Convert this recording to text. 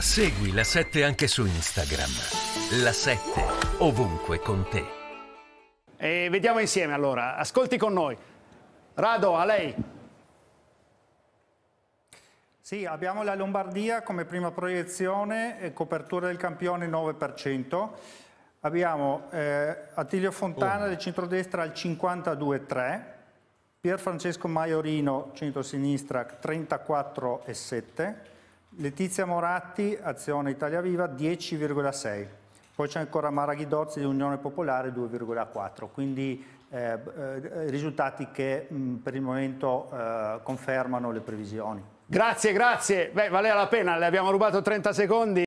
Segui la 7 anche su Instagram. La 7 ovunque con te. E vediamo insieme allora. Ascolti con noi. Rado, a lei. Sì, abbiamo la Lombardia come prima proiezione, copertura del campione 9%. Abbiamo eh, Attilio Fontana oh. del centrodestra al 52,3%. Pier Francesco Maiorino, centrosinistra, 34,7%. Letizia Moratti, Azione Italia Viva, 10,6. Poi c'è ancora Maraghi Dozzi di Unione Popolare, 2,4. Quindi eh, eh, risultati che mh, per il momento eh, confermano le previsioni. Grazie, grazie. Beh, valeva la pena, le abbiamo rubato 30 secondi.